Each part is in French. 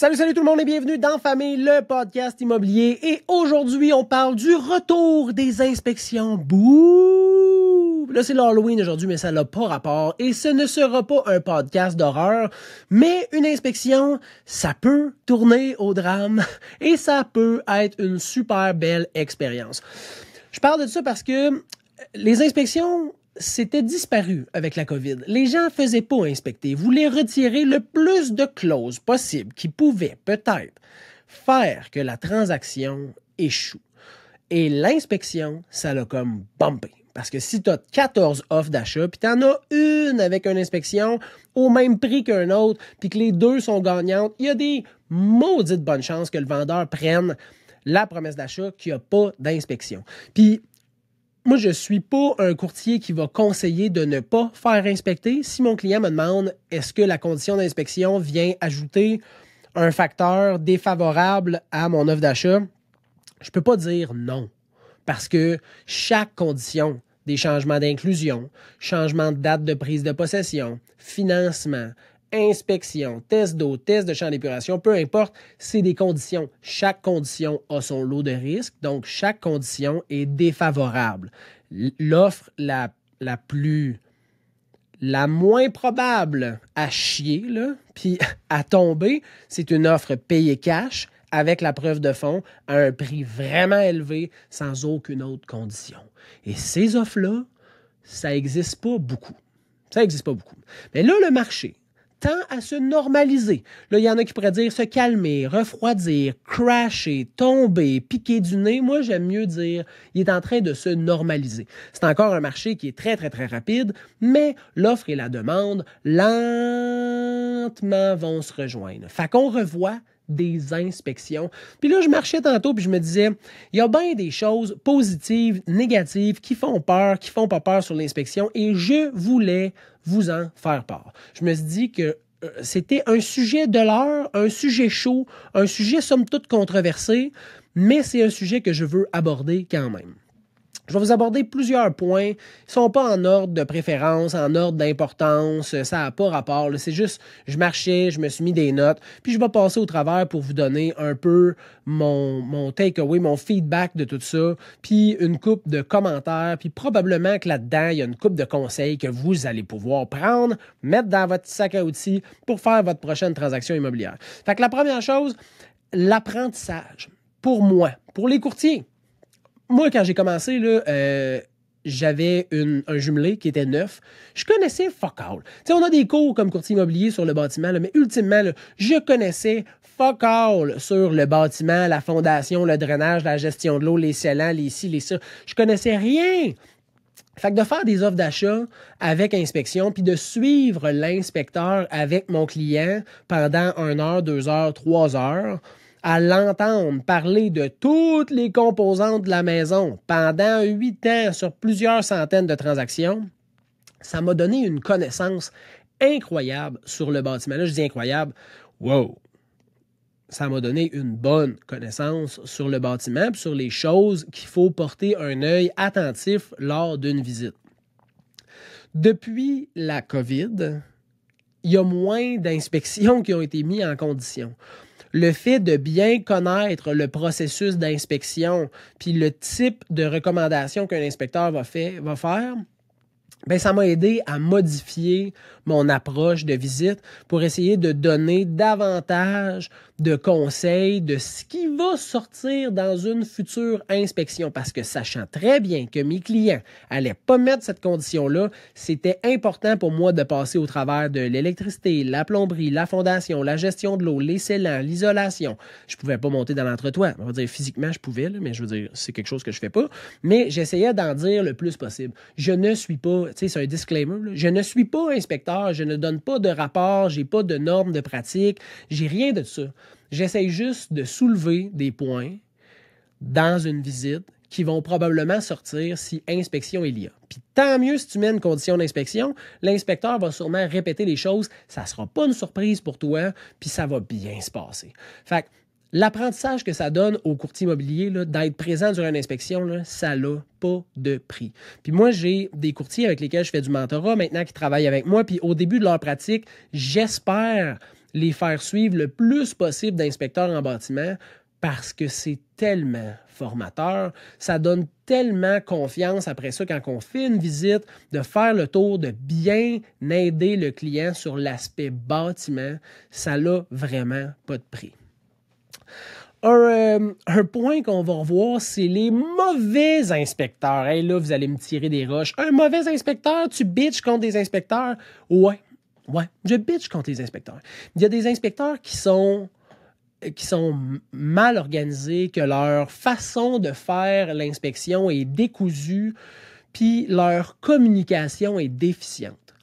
Salut, salut tout le monde et bienvenue dans Famille, le podcast immobilier. Et aujourd'hui, on parle du retour des inspections. Bouh! Là, c'est l'Halloween aujourd'hui, mais ça n'a pas rapport. Et ce ne sera pas un podcast d'horreur, mais une inspection, ça peut tourner au drame et ça peut être une super belle expérience. Je parle de ça parce que les inspections, c'était disparu avec la COVID. Les gens faisaient pas inspecter, voulaient retirer le plus de clauses possibles qui pouvaient peut-être faire que la transaction échoue. Et l'inspection, ça l'a comme bumpé. Parce que si tu as 14 offres d'achat, puis tu en as une avec une inspection au même prix qu'un autre, puis que les deux sont gagnantes, il y a des maudites bonnes chances que le vendeur prenne la promesse d'achat qui a pas d'inspection. Puis moi, je ne suis pas un courtier qui va conseiller de ne pas faire inspecter. Si mon client me demande est-ce que la condition d'inspection vient ajouter un facteur défavorable à mon offre d'achat, je ne peux pas dire non. Parce que chaque condition, des changements d'inclusion, changement de date de prise de possession, financement, inspection, test d'eau, test de champ d'épuration, peu importe, c'est des conditions. Chaque condition a son lot de risques, donc chaque condition est défavorable. L'offre la, plus la moins probable à chier, puis à tomber, c'est une offre payée cash avec la preuve de fonds à un prix vraiment élevé sans aucune autre condition. Et ces offres-là, ça n'existe pas beaucoup. Ça n'existe pas beaucoup. Mais là, le marché, tend à se normaliser. Là, il y en a qui pourraient dire se calmer, refroidir, crasher, tomber, piquer du nez. Moi, j'aime mieux dire il est en train de se normaliser. C'est encore un marché qui est très, très, très rapide, mais l'offre et la demande lentement vont se rejoindre. Fait qu'on revoit des inspections. Puis là, je marchais tantôt, puis je me disais, il y a bien des choses positives, négatives, qui font peur, qui font pas peur sur l'inspection, et je voulais vous en faire part. Je me suis dit que euh, c'était un sujet de l'heure, un sujet chaud, un sujet somme toute controversé, mais c'est un sujet que je veux aborder quand même. Je vais vous aborder plusieurs points. Ils sont pas en ordre de préférence, en ordre d'importance. Ça n'a pas rapport. C'est juste, je marchais, je me suis mis des notes. Puis je vais passer au travers pour vous donner un peu mon, mon takeaway, mon feedback de tout ça. Puis une coupe de commentaires. Puis probablement que là-dedans, il y a une coupe de conseils que vous allez pouvoir prendre, mettre dans votre sac à outils pour faire votre prochaine transaction immobilière. Fait que la première chose, l'apprentissage. Pour moi, pour les courtiers, moi, quand j'ai commencé, là, euh, j'avais un jumelé qui était neuf. Je connaissais fuck all. on a des cours comme courtier immobilier sur le bâtiment, mais ultimement, je connaissais fuck all sur le bâtiment, la fondation, le drainage, la gestion de l'eau, les scellants, les ci, les ça. Je connaissais rien. Fait que de faire des offres d'achat avec inspection, puis de suivre l'inspecteur avec mon client pendant une heure, deux heures, trois heures, à l'entendre parler de toutes les composantes de la maison pendant huit ans sur plusieurs centaines de transactions, ça m'a donné une connaissance incroyable sur le bâtiment. Là, je dis incroyable. Wow! Ça m'a donné une bonne connaissance sur le bâtiment, sur les choses qu'il faut porter un œil attentif lors d'une visite. Depuis la COVID, il y a moins d'inspections qui ont été mises en condition le fait de bien connaître le processus d'inspection, puis le type de recommandation qu'un inspecteur va, faire, ben ça m'a aidé à modifier mon approche de visite pour essayer de donner davantage de conseils de ce qui va sortir dans une future inspection parce que sachant très bien que mes clients n'allaient pas mettre cette condition-là, c'était important pour moi de passer au travers de l'électricité, la plomberie, la fondation, la gestion de l'eau, les scellants, l'isolation. Je ne pouvais pas monter dans l'entretoit. On va dire physiquement je pouvais mais je veux dire c'est quelque chose que je ne fais pas, mais j'essayais d'en dire le plus possible. Je ne suis pas, tu sais c'est un disclaimer, je ne suis pas inspecteur je ne donne pas de rapport, j'ai pas de normes de pratique, j'ai rien de ça. J'essaye juste de soulever des points dans une visite qui vont probablement sortir si inspection il y a. Puis tant mieux si tu mets une condition d'inspection, l'inspecteur va sûrement répéter les choses, ça sera pas une surprise pour toi, puis ça va bien se passer. Fait L'apprentissage que ça donne aux courtiers immobiliers d'être présent durant une inspection, ça n'a pas de prix. Puis moi, j'ai des courtiers avec lesquels je fais du mentorat maintenant qui travaillent avec moi. Puis au début de leur pratique, j'espère les faire suivre le plus possible d'inspecteurs en bâtiment parce que c'est tellement formateur, ça donne tellement confiance après ça quand on fait une visite, de faire le tour, de bien aider le client sur l'aspect bâtiment, ça n'a vraiment pas de prix. Euh, un, point qu'on va revoir, c'est les mauvais inspecteurs. là, vous allez me tirer des roches. Un mauvais inspecteur, tu bitches contre des inspecteurs? Ouais, ouais, je bitch contre les inspecteurs. Il y a des inspecteurs qui sont qui sont mal organisés, que leur façon de faire l'inspection est décousue, puis leur communication est déficiente.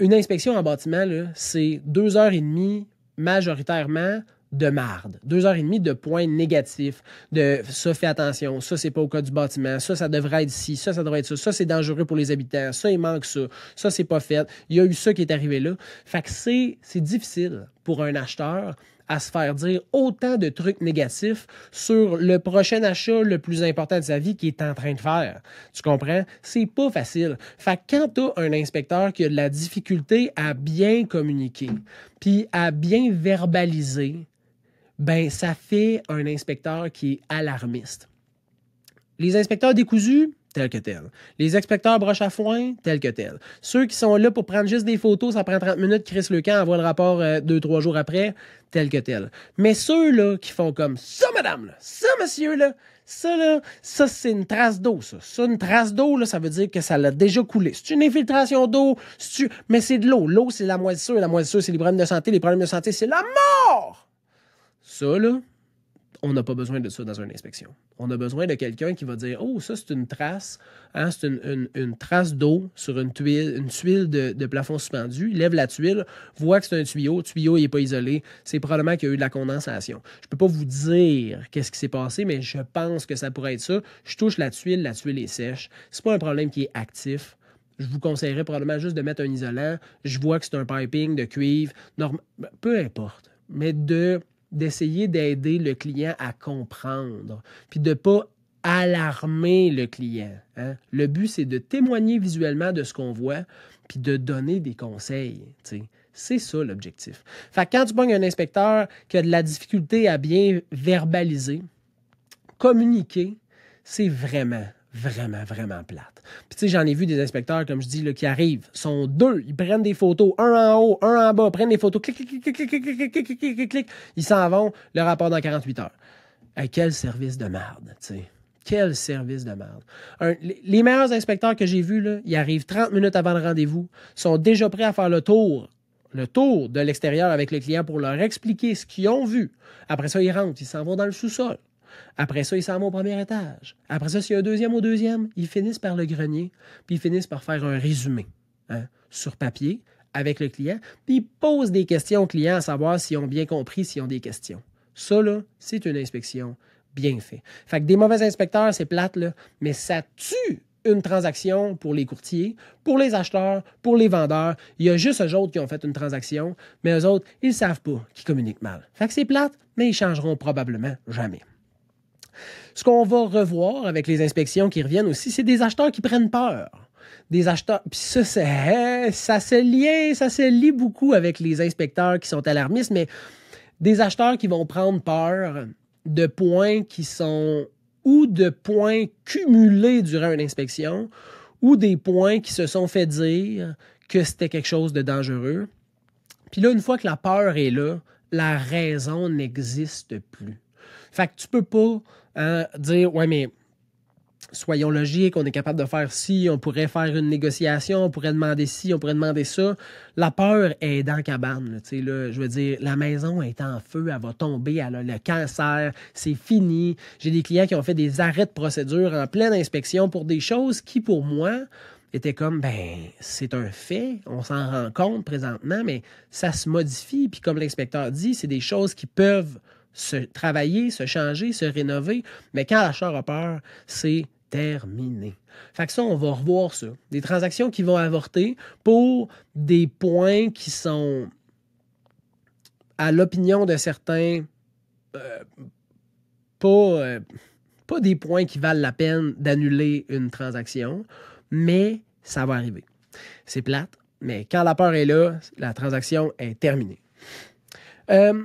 Une inspection en bâtiment, c'est deux heures et demie majoritairement de marde. Deux heures et demie de points négatifs, de ça, fais attention, ça, c'est pas au cas du bâtiment, ça, ça devrait être ci, ça, ça devrait être ça, ça, c'est dangereux pour les habitants, ça, il manque ça, ça, c'est pas fait. Il y a eu ça qui est arrivé là. Fait que c'est, difficile pour un acheteur à se faire dire autant de trucs négatifs sur le prochain achat le plus important de sa vie qu'il est en train de faire. Tu comprends? C'est pas facile. Fait que quand t'as un inspecteur qui a de la difficulté à bien communiquer, puis à bien verbaliser, ben ça fait un inspecteur qui est alarmiste. Les inspecteurs décousus, tel que tel. Les inspecteurs broche à foin, tel que tel. Ceux qui sont là pour prendre juste des photos, ça prend 30 minutes, Chris Le Camp envoie le rapport euh, deux trois jours après, tel que tel. Mais ceux-là qui font comme ça, madame, ça, monsieur, ça, là, ça, c'est une trace d'eau, ça. Ça, une trace d'eau, ça veut dire que ça l'a déjà coulé. C'est une infiltration d'eau, mais c'est de l'eau. L'eau, c'est la moisissure. La moisissure, c'est les problèmes de santé. Les problèmes de santé, c'est la mort! Ça, là, on n'a pas besoin de ça dans une inspection. On a besoin de quelqu'un qui va dire Oh, ça, c'est une trace, hein, c'est une, trace d'eau sur une tuile, une tuile de, plafond suspendu. lève la tuile, voit que c'est un tuyau, le tuyau n'est pas isolé. C'est probablement qu'il y a eu de la condensation. Je ne peux pas vous dire qu'est-ce qui s'est passé, mais je pense que ça pourrait être ça. Je touche la tuile, la tuile est sèche. C'est pas un problème qui est actif je vous conseillerais probablement juste de mettre un isolant. Je vois que c'est un piping de cuivre, peu importe. Mais de d'essayer d'aider le client à comprendre, puis de ne pas alarmer le client. Hein. Le but, c'est de témoigner visuellement de ce qu'on voit, puis de donner des conseils. C'est ça l'objectif. Fait que quand tu pognes un inspecteur qui a de la difficulté à bien verbaliser, communiquer, c'est vraiment vraiment, vraiment plate. Puis tu sais, j'en ai vu des inspecteurs, comme je dis, là, qui arrivent, sont deux, ils prennent des photos, un en haut, un en bas, prennent des photos, clic, clic, clic, clic, clic, clic, clic, clic, clic, ils s'en vont, le rapport dans 48 heures. à quel service de merde, tu sais. Quel service de merde. les meilleurs inspecteurs que j'ai vus, là, ils arrivent 30 minutes avant le rendez-vous, sont déjà prêts à faire le tour le tour de l'extérieur avec le client pour leur expliquer ce qu'ils ont vu. Après ça, ils rentrent, ils s'en vont dans le sous-sol. Après ça, ils s'en vont au premier étage. Après ça, s'il y a un deuxième au deuxième, ils finissent par le grenier, puis ils finissent par faire un résumé hein, sur papier avec le client, puis ils posent des questions au client à savoir s'ils ont bien compris, s'ils ont des questions. Ça, là, c'est une inspection bien faite. Fait que des mauvais inspecteurs, c'est plate, là, mais ça tue une transaction pour les courtiers, pour les acheteurs, pour les vendeurs. Il y a juste eux autres qui ont fait une transaction, mais eux autres, ils ne savent pas qu'ils communiquent mal. Fait que c'est plate, mais ils changeront probablement jamais. Ce qu'on va revoir avec les inspections qui reviennent aussi, c'est des acheteurs qui prennent peur. Des acheteurs. Puis ça, hein, ça se lie, ça se lie beaucoup avec les inspecteurs qui sont alarmistes, mais des acheteurs qui vont prendre peur de points qui sont ou de points cumulés durant une inspection ou des points qui se sont fait dire que c'était quelque chose de dangereux. Puis là, une fois que la peur est là, la raison n'existe plus. Fait que tu peux pas euh, dire, ouais, mais soyons logiques, on est capable de faire ci, on pourrait faire une négociation, on pourrait demander ci, on pourrait demander ça. La peur est dans la cabane. je veux dire, la maison est en feu, elle va tomber, elle a le cancer, c'est fini. J'ai des clients qui ont fait des arrêts de procédure en pleine inspection pour des choses qui, pour moi, étaient comme, ben, c'est un fait, on s'en rend compte présentement, mais ça se modifie. Puis comme l'inspecteur dit, c'est des choses qui peuvent se travailler, se changer, se rénover. Mais quand l'acheteur a peur, c'est terminé. Fait que ça, on va revoir ça. Des transactions qui vont avorter pour des points qui sont à l'opinion de certains euh, pas, euh, pas des points qui valent la peine d'annuler une transaction, mais ça va arriver. C'est plate, mais quand la peur est là, la transaction est terminée. Euh,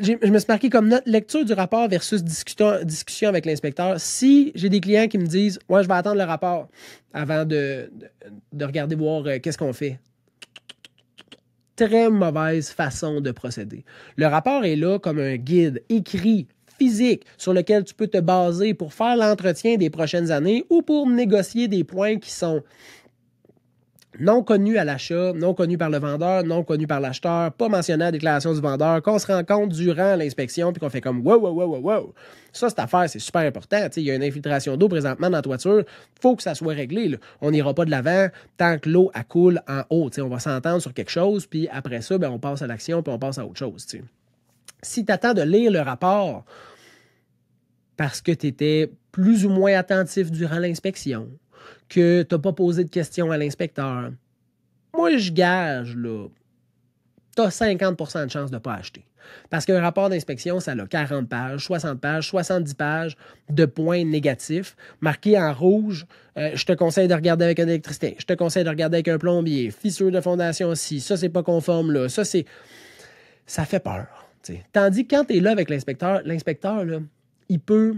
je me suis marqué comme notre lecture du rapport versus discussion avec l'inspecteur. Si j'ai des clients qui me disent Ouais, je vais attendre le rapport avant de, de, regarder voir euh, qu'est-ce qu'on fait. Très mauvaise façon de procéder. Le rapport est là comme un guide écrit, physique, sur lequel tu peux te baser pour faire l'entretien des prochaines années ou pour négocier des points qui sont non connu à l'achat, non connu par le vendeur, non connu par l'acheteur, pas mentionné à la déclaration du vendeur, qu'on se rend compte durant l'inspection, puis qu'on fait comme wow, wow, wow, wow, wow. Ça, cette affaire, c'est super important. Il y a une infiltration d'eau présentement dans la toiture. faut que ça soit réglé. On n'ira pas de l'avant tant que l'eau coule en haut. On va s'entendre sur quelque chose, puis après ça, ben, on passe à l'action, puis on passe à autre chose. Si tu attends de lire le rapport parce que tu étais plus ou moins attentif durant l'inspection, que tu n'as pas posé de questions à l'inspecteur, moi, je gage, là, as 50 de chances de ne pas acheter. Parce qu'un rapport d'inspection, ça a 40 pages, 60 pages, 70 pages de points négatifs marqués en rouge. Euh, je te conseille de regarder avec un électricité. je te conseille de regarder avec un plombier, fissure de fondation si ça c'est pas conforme là, ça c'est. Ça fait peur. Tandis que quand tu es là avec l'inspecteur, l'inspecteur, là, il peut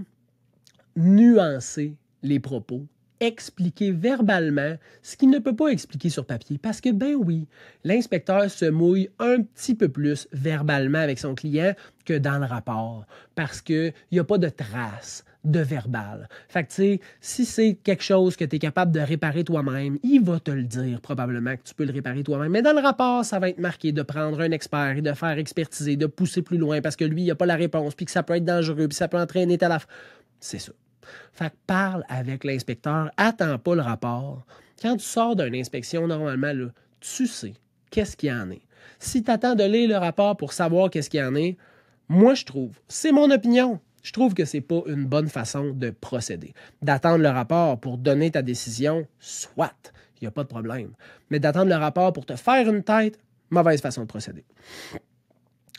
nuancer les propos expliquer verbalement ce qu'il ne peut pas expliquer sur papier. Parce que, ben oui, l'inspecteur se mouille un petit peu plus verbalement avec son client que dans le rapport, parce qu'il n'y a pas de trace de verbal. Fait que, tu sais, si c'est quelque chose que tu es capable de réparer toi-même, il va te le dire probablement que tu peux le réparer toi-même. Mais dans le rapport, ça va être marqué de prendre un expert et de faire expertiser, de pousser plus loin parce que lui, il n'a pas la réponse, puis que ça peut être dangereux, puis ça peut entraîner ta la... C'est ça. Fait que parle avec l'inspecteur, attends pas le rapport. Quand tu sors d'une inspection, normalement, tu sais qu'est-ce qu'il y en est. Si tu attends de lire le rapport pour savoir qu'est-ce qu'il y en est, moi, je trouve, c'est mon opinion, je trouve que c'est pas une bonne façon de procéder. D'attendre le rapport pour donner ta décision, soit, il n'y a pas de problème. Mais d'attendre le rapport pour te faire une tête, mauvaise façon de procéder.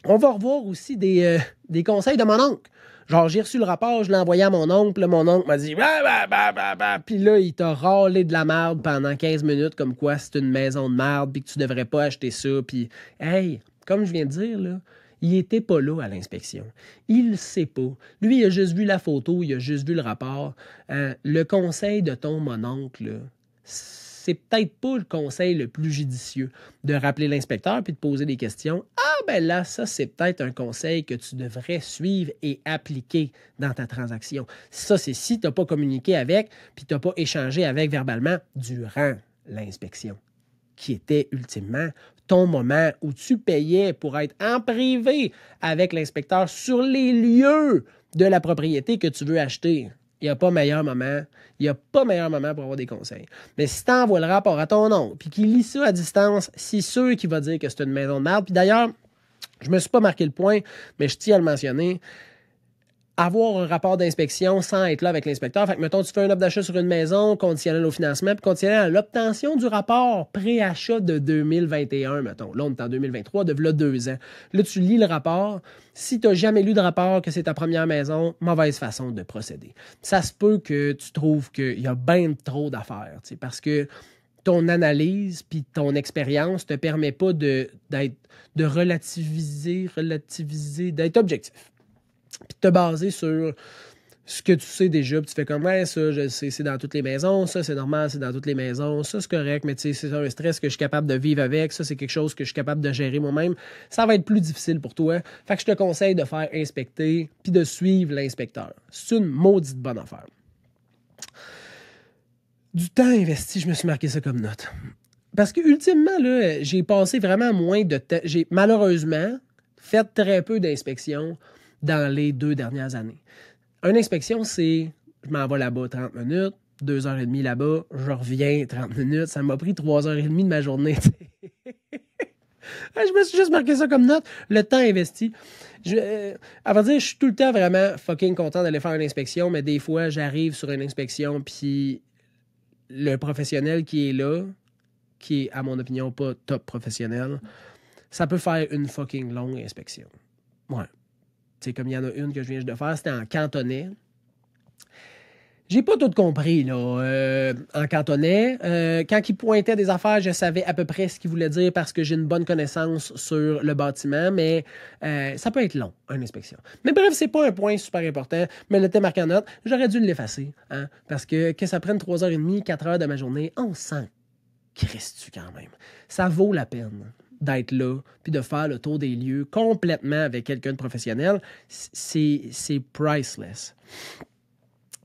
On va revoir aussi des, euh, des conseils de mon oncle. Genre, j'ai reçu le rapport, je l'ai envoyé à mon oncle, mon oncle m'a dit bah, bah, bah, bah, puis là, il t'a râlé de la merde pendant 15 minutes, comme quoi c'est une maison de merde, puis que tu devrais pas acheter ça, puis hey, comme je viens de dire, là, il était pas là à l'inspection. Il sait pas. Lui, il a juste vu la photo, il a juste vu le rapport. Euh, le conseil de ton mononcle, c'est c'est peut-être pas le conseil le plus judicieux de rappeler l'inspecteur puis de poser des questions. Ah ben là, ça c'est peut-être un conseil que tu devrais suivre et appliquer dans ta transaction. Ça c'est si tu n'as pas communiqué avec puis tu n'as pas échangé avec verbalement durant l'inspection qui était ultimement ton moment où tu payais pour être en privé avec l'inspecteur sur les lieux de la propriété que tu veux acheter. Il n'y a pas meilleur moment. Il n'y a pas meilleur moment pour avoir des conseils. Mais si tu envoies le rapport à ton nom puis qu'il lit ça à distance, c'est sûr qu'il va dire que c'est une maison de merde. Puis d'ailleurs, je me suis pas marqué le point, mais je tiens à le mentionner avoir un rapport d'inspection sans être là avec l'inspecteur. Fait que, mettons, tu fais un offre d'achat sur une maison, conditionnel au financement, puis conditionnel à l'obtention du rapport pré-achat de 2021, mettons. Là, on est en 2023, de là deux ans. Là, tu lis le rapport. Si tu n'as jamais lu de rapport que c'est ta première maison, mauvaise façon de procéder. Ça se peut que tu trouves qu'il y a bien trop d'affaires, parce que ton analyse puis ton expérience te permet pas de, de relativiser, relativiser, d'être objectif. Puis te baser sur ce que tu sais déjà, puis tu fais comme, ça, je c'est dans toutes les maisons, ça, c'est normal, c'est dans toutes les maisons, ça, c'est correct, mais tu sais, c'est un stress que je suis capable de vivre avec, ça, c'est quelque chose que je suis capable de gérer moi-même. Ça va être plus difficile pour toi. Fait que je te conseille de faire inspecter, puis de suivre l'inspecteur. C'est une maudite bonne affaire. Du temps investi, je me suis marqué ça comme note. Parce que, ultimement, là, j'ai passé vraiment moins de temps. J'ai malheureusement fait très peu d'inspections dans les deux dernières années. Une inspection, c'est je m'en vais là-bas 30 minutes, 2 et demie là-bas, je reviens 30 minutes, ça m'a pris 3 et demie de ma journée. je me suis juste marqué ça comme note, le temps investi. Je, euh, à dire, je suis tout le temps vraiment fucking content d'aller faire une inspection, mais des fois, j'arrive sur une inspection, puis le professionnel qui est là, qui est, à mon opinion, pas top professionnel, ça peut faire une fucking longue inspection. Ouais sais, comme il y en a une que je viens de faire, c'était en cantonais. J'ai pas tout compris, là, euh, en cantonais. Euh, quand il pointait des affaires, je savais à peu près ce qu'il voulait dire parce que j'ai une bonne connaissance sur le bâtiment, mais euh, ça peut être long, une inspection. Mais bref, c'est pas un point super important, mais le thème marqué en note, j'aurais dû l'effacer, hein, parce que que ça prenne 3h30, 4h de ma journée, on sent criss-tu quand même. Ça vaut la peine d'être là, puis de faire le tour des lieux complètement avec quelqu'un de professionnel, c'est priceless.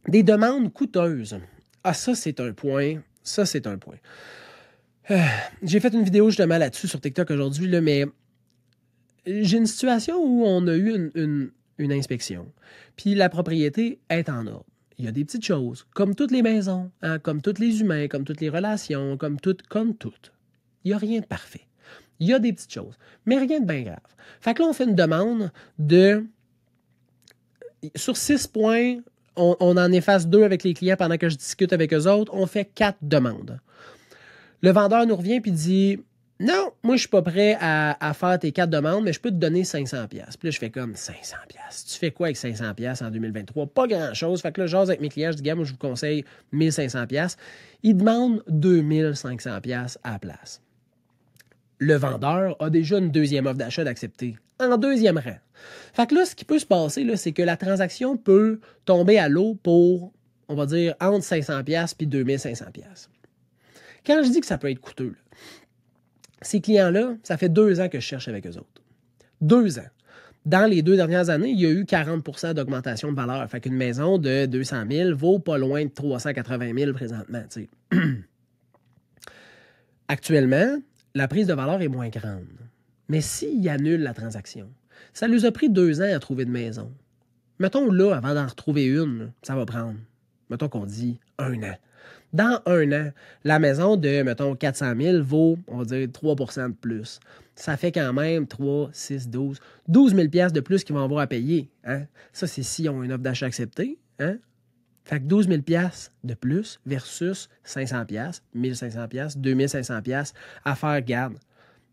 Des demandes coûteuses. Ah, ça, c'est un point. Ça, c'est un point. Euh, j'ai fait une vidéo justement là-dessus sur TikTok aujourd'hui, mais j'ai une situation où on a eu une, une, inspection, puis la propriété est en ordre il y a des petites choses, comme toutes les maisons, hein, comme tous les humains, comme toutes les relations, comme toutes, comme toutes. Il n'y a rien de parfait. Il y a des petites choses, mais rien de bien grave. Fait que là, on fait une demande de. Sur six points, on, en efface deux avec les clients pendant que je discute avec eux autres. On fait quatre demandes. Le vendeur nous revient puis dit non, moi, je suis pas prêt à, faire tes quatre demandes, mais je peux te donner 500$. Puis là, je fais comme 500$. Tu fais quoi avec 500$ en 2023? Pas grand-chose. Fait que là, j'ose avec mes clients, je dis, moi, je vous conseille 1500$. Ils demandent 2500$ à la place le vendeur a déjà une deuxième offre d'achat d'accepter, en deuxième rang. Fait que là, ce qui peut se passer, c'est que la transaction peut tomber à l'eau pour, on va dire, entre 500$ puis 2500$. Quand je dis que ça peut être coûteux, ces clients-là, ça fait deux ans que je cherche avec eux autres. Deux ans. Dans les deux dernières années, il y a eu 40 d'augmentation de valeur. Fait qu'une maison de 200 000 vaut pas loin de 380 000 présentement. Actuellement, la prise de valeur est moins grande. Mais s'ils annule la transaction, ça lui a pris deux ans à trouver une maison. Mettons là, avant d'en retrouver une, ça va prendre. Mettons qu'on dit un an. Dans un an, la maison de, mettons, 400 000 vaut, on va dire, 3 de plus. Ça fait quand même 3, 6, 12, 12 000 de plus qu'ils vont avoir à payer. Hein? Ça, c'est s'ils ont une offre d'achat acceptée. Hein? Fait que 12 000 de plus versus 500 1500 2500 à faire garde.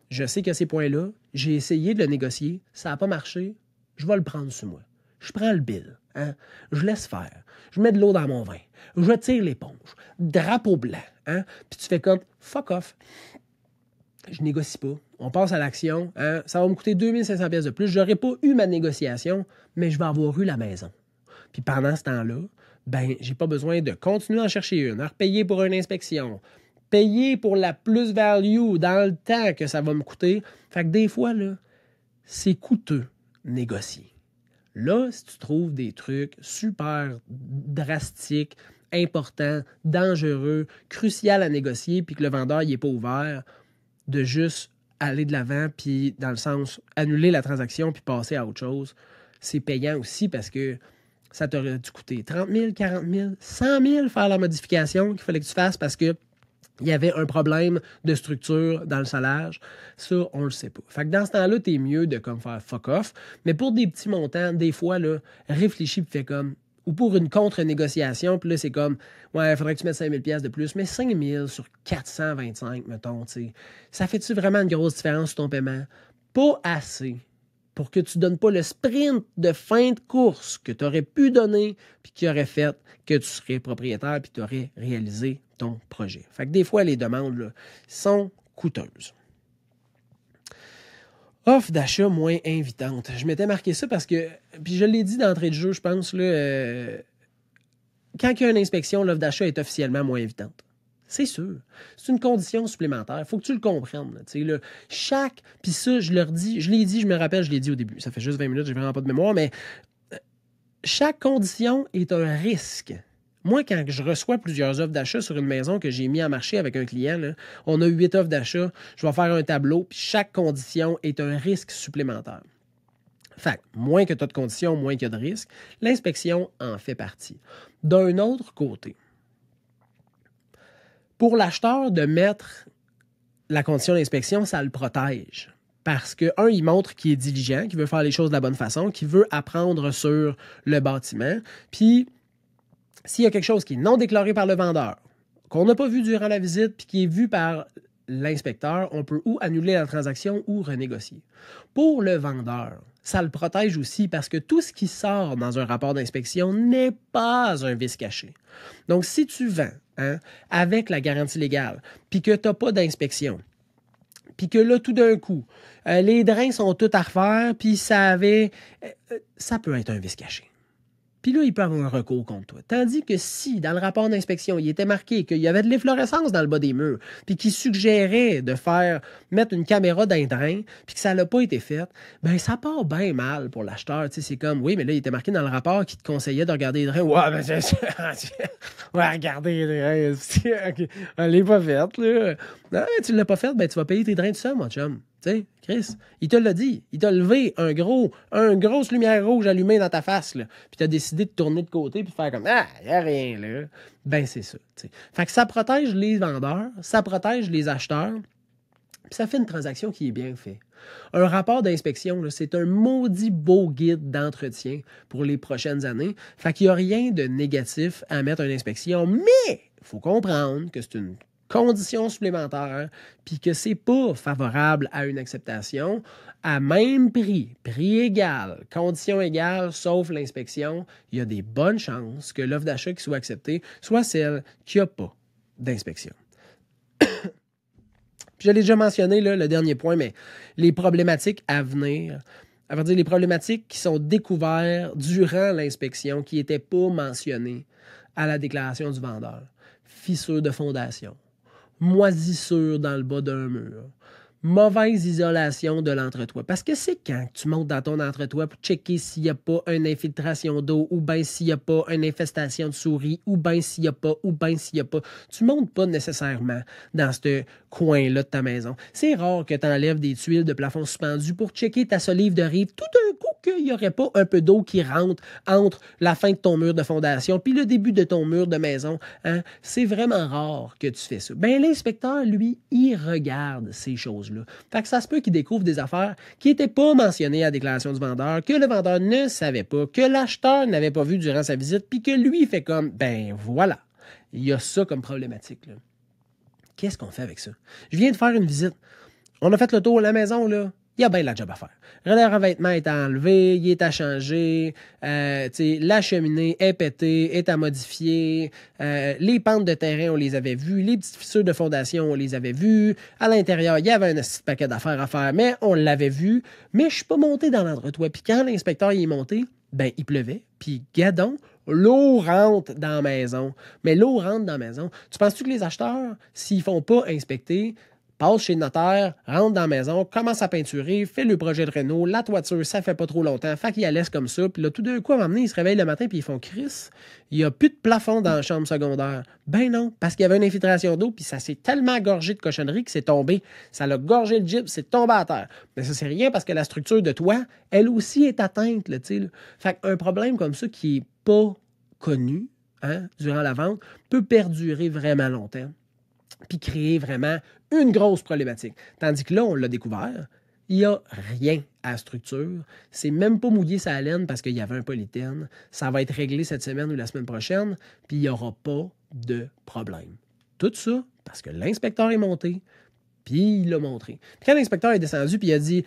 Je sais que ces points-là, j'ai essayé de le négocier, ça n'a pas marché, je vais le prendre sur moi. Je prends le bill, hein? je laisse faire, je mets de l'eau dans mon vin, je tire l'éponge, drapeau blanc, hein? puis tu fais comme fuck off. Je négocie pas, on passe à l'action, hein? ça va me coûter 2500 de plus, j'aurais pas eu ma négociation, mais je vais avoir eu la maison. Puis pendant ce temps-là, ben, j'ai pas besoin de continuer à en chercher une, à repayer pour une inspection, payer pour la plus-value dans le temps que ça va me coûter. Fait que des fois, là, c'est coûteux négocier. Là, si tu trouves des trucs super drastiques, importants, dangereux, crucial à négocier, puis que le vendeur est pas ouvert, de juste aller de l'avant, puis dans le sens annuler la transaction, puis passer à autre chose, c'est payant aussi parce que ça t'aurait dû coûter 30 000, 40 000, 100 000 faire la modification qu'il fallait que tu fasses parce que il y avait un problème de structure dans le salage. Ça, on le sait pas. Fait que dans ce temps-là, tu es mieux de comme faire fuck off. Mais pour des petits montants, des fois, là, réfléchis puis fais comme. Ou pour une contre-négociation, puis là, c'est comme, ouais, il faudrait que tu mettes 5000 pièces de plus, mais 000 sur 425, mettons, tu sais. Ça fait-tu vraiment une grosse différence sur ton paiement? Pas assez pour que tu donnes pas le sprint de fin de course que tu aurais pu donner, puis qui aurait fait que tu serais propriétaire, puis tu aurais réalisé ton projet. Fait des fois, les demandes sont coûteuses. Offre d'achat moins invitante. Je m'étais marqué ça parce que, puis je l'ai dit d'entrée de jeu, je pense, là, euh, quand il y a une inspection, l'offre d'achat est officiellement moins invitante. C'est sûr. C'est une condition supplémentaire. Il faut que tu le comprennes. Chaque. Puis ça, je leur dis, je l'ai dit, je me rappelle, je l'ai dit au début. Ça fait juste 20 minutes, j'ai vraiment pas de mémoire, mais euh, chaque condition est un risque. Moi, quand je reçois plusieurs offres d'achat sur une maison que j'ai mis en marché avec un client, on a huit offres d'achat, je vais faire un tableau, puis chaque condition est un risque supplémentaire. Fait moins que tu as de conditions, moins qu'il y a de risques. L'inspection en fait partie. D'un autre côté, pour l'acheteur de mettre la condition d'inspection, ça le protège. Parce que, un, il montre qu'il est diligent, qu'il veut faire les choses de la bonne façon, qu'il veut apprendre sur le bâtiment. Puis, s'il y a quelque chose qui est non déclaré par le vendeur, qu'on n'a pas vu durant la visite, puis qui est vu par l'inspecteur, on peut ou annuler la transaction ou renégocier. Pour le vendeur, ça le protège aussi parce que tout ce qui sort dans un rapport d'inspection n'est pas un vice caché. Donc, si tu vends Hein, avec la garantie légale, puis que tu n'as pas d'inspection, puis que là, tout d'un coup, euh, les drains sont tous à refaire, puis ça avait... Euh, euh, ça peut être un vice caché. Puis là, il peut avoir un recours contre toi. Tandis que si, dans le rapport d'inspection, il était marqué qu'il y avait de l'efflorescence dans le bas des murs, puis qu'il suggérait de faire mettre une caméra d'un drain, puis que ça n'a pas été fait, ben ça part bien mal pour l'acheteur. C'est comme, oui, mais là, il était marqué dans le rapport qu'il te conseillait de regarder les drains. Ouais, mais... c'est... ouais, regardez les drains. Elle pas faite, là. Non, tu l'as pas fait, ben tu vas payer tes drains de ça, mon chum. Tu sais, Chris, il te l'a dit. Il t'a levé un gros, une grosse lumière rouge allumée dans ta face, là. Puis as décidé de tourner de côté puis de faire comme Ah, n'y a rien, là. Ben, c'est ça. Fait que ça protège les vendeurs, ça protège les acheteurs, puis ça fait une transaction qui est bien faite. Un rapport d'inspection, c'est un maudit beau guide d'entretien pour les prochaines années. Fait qu'il n'y a rien de négatif à mettre une inspection, mais il faut comprendre que c'est une conditions supplémentaires, puis que c'est pas favorable à une acceptation, à même prix, prix égal, conditions égales, sauf l'inspection, il y a des bonnes chances que l'offre d'achat qui soit acceptée soit celle qui n'a pas d'inspection. je l'ai déjà mentionné, le dernier point, mais les problématiques à venir, à dire les problématiques qui sont découvertes durant l'inspection qui n'étaient pas mentionnées à la déclaration du vendeur. Fissure de fondation, moisissure dans le bas d'un mur mauvaise isolation de l'entretoit. Parce que c'est quand tu montes dans ton entretoit pour checker s'il n'y a pas une infiltration d'eau, ou bien s'il n'y a pas une infestation de souris, ou bien s'il n'y a pas, ou bien s'il n'y a pas. Tu montes pas nécessairement dans ce coin-là de ta maison. C'est rare que tu enlèves des tuiles de plafond suspendu pour checker ta solive de rive tout d'un coup qu'il n'y aurait pas un peu d'eau qui rentre entre la fin de ton mur de fondation puis le début de ton mur de maison. Hein? C'est vraiment rare que tu fais ça. Ben, l'inspecteur, lui, il regarde ces choses fait que ça se peut qu'il découvre des affaires qui n'étaient pas mentionnées à la déclaration du vendeur, que le vendeur ne savait pas, que l'acheteur n'avait pas vu durant sa visite, puis que lui fait comme, ben voilà, il y a ça comme problématique. Qu'est-ce qu'on fait avec ça? Je viens de faire une visite. On a fait le tour à la maison, là il y a bien la job à faire. Le revêtement est à enlever, il est à changer, euh, la cheminée est pétée, est à modifier, euh, les pentes de terrain, on les avait vues, les petites fissures de fondation, on les avait vues, à l'intérieur, il y avait un petit paquet d'affaires à faire, mais on l'avait vu, mais je suis pas monté dans l'entretoit. Puis quand l'inspecteur est monté, ben il pleuvait, puis gadon, l'eau rentre dans la maison. Mais l'eau rentre dans la maison. Tu penses-tu que les acheteurs, s'ils font pas inspecter, passe chez le notaire, rentre dans la maison, commence à peinturer, fait le projet de Renault, la toiture, ça fait pas trop longtemps, fait qu'il la laisse comme ça, puis là, tout d'un coup, à ils se réveillent le matin, puis ils font Chris, il n'y a plus de plafond dans la chambre secondaire. Ben non, parce qu'il y avait une infiltration d'eau, puis ça s'est tellement gorgé de cochonneries que c'est tombé. Ça l'a gorgé le jeep, c'est tombé à terre. Mais ça, c'est rien parce que la structure de toit, elle aussi est atteinte, là, tu Fait qu'un problème comme ça qui n'est pas connu, hein, durant la vente, peut perdurer vraiment longtemps puis créer vraiment une grosse problématique. Tandis que là, on l'a découvert, il n'y a rien à structure. C'est même pas mouillé sa laine parce qu'il y avait un polytène. Ça va être réglé cette semaine ou la semaine prochaine, puis il n'y aura pas de problème. Tout ça parce que l'inspecteur est monté, puis il l'a montré. Puis quand l'inspecteur est descendu, puis il a dit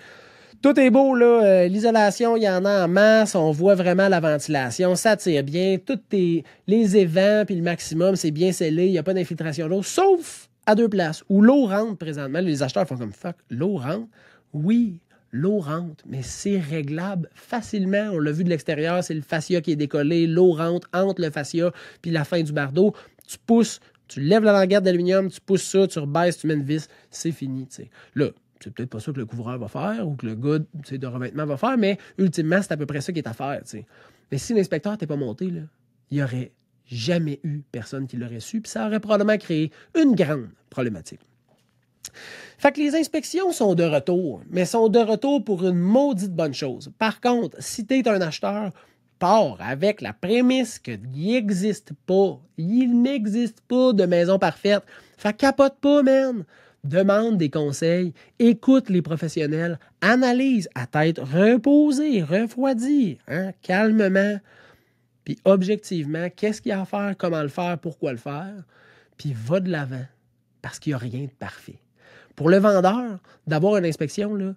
tout est beau, là. Euh, l'isolation, il y en a en masse. On voit vraiment la ventilation. Ça tire bien. tous les évents, puis le maximum, c'est bien scellé. Il n'y a pas d'infiltration d'eau. Sauf à deux places, où l'eau rentre présentement, les acheteurs font comme fuck, l'eau rentre. Oui, l'eau rentre, mais c'est réglable facilement. On l'a vu de l'extérieur, c'est le fascia qui est décollé, l'eau rentre entre le fascia puis la fin du bardeau. Tu pousses, tu lèves la languette d'aluminium, tu pousses ça, tu rebaisses, tu mets une vis, c'est fini. Là, c'est peut-être pas ça que le couvreur va faire ou que le gars de revêtement va faire, mais ultimement, c'est à peu près ça qui est à faire. Mais si l'inspecteur n'était pas monté, il y aurait jamais eu personne qui l'aurait su, puis ça aurait probablement créé une grande problématique. Fait que les inspections sont de retour, mais sont de retour pour une maudite bonne chose. Par contre, si tu es un acheteur, pars avec la prémisse qu'il n'existe pas. Il n'existe pas de maison parfaite. Fait capote pas, man. Demande des conseils, écoute les professionnels, analyse à tête reposée, refroidie, hein, calmement. Puis objectivement, qu'est-ce qu'il y a à faire, comment le faire, pourquoi le faire, puis va de l'avant parce qu'il n'y a rien de parfait. Pour le vendeur, d'avoir une inspection, là,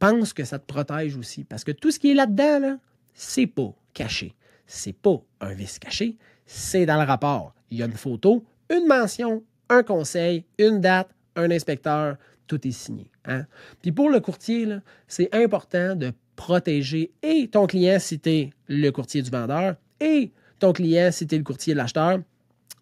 pense que ça te protège aussi parce que tout ce qui est là-dedans, là, c'est pas caché. C'est pas un vice caché, c'est dans le rapport. Il y a une photo, une mention, un conseil, une date, un inspecteur, tout est signé. Hein? Puis pour le courtier, c'est important de protéger et ton client, si le courtier du vendeur, et ton client, si tu es le courtier, l'acheteur.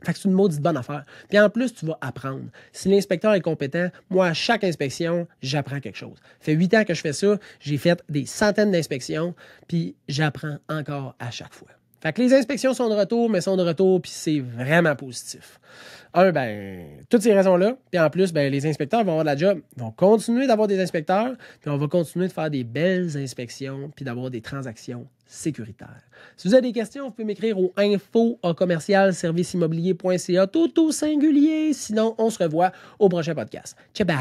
Fait que c'est une maudite bonne affaire. Puis en plus, tu vas apprendre. Si l'inspecteur est compétent, moi, à chaque inspection, j'apprends quelque chose. Ça fait huit ans que je fais ça, j'ai fait des centaines d'inspections, puis j'apprends encore à chaque fois. Fait que les inspections sont de retour, mais sont de retour, puis c'est vraiment positif. Un, ben, toutes ces raisons-là. Puis en plus, ben, les inspecteurs vont avoir de la job. vont continuer d'avoir des inspecteurs, puis on va continuer de faire des belles inspections, puis d'avoir des transactions sécuritaires. Si vous avez des questions, vous pouvez m'écrire au info commercial serviceimmobilier.ca, tout au singulier. Sinon, on se revoit au prochain podcast. Ciao, bye!